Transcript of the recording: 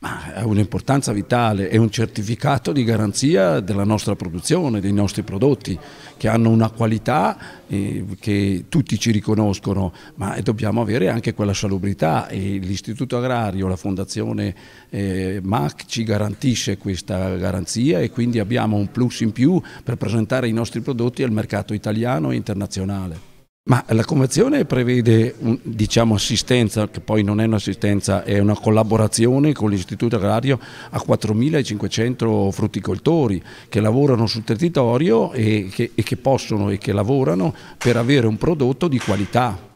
ma ha un'importanza vitale, è un certificato di garanzia della nostra produzione, dei nostri prodotti, che hanno una qualità eh, che tutti ci riconoscono, ma eh, dobbiamo avere anche quella salubrità e l'Istituto Agrario, la Fondazione eh, MAC ci garantisce questa garanzia e quindi abbiamo un plus in più per presentare i nostri prodotti al mercato italiano e internazionale. Ma la convenzione prevede diciamo, assistenza, che poi non è un'assistenza, è una collaborazione con l'Istituto Agrario a 4.500 frutticoltori che lavorano sul territorio e che, e che possono e che lavorano per avere un prodotto di qualità.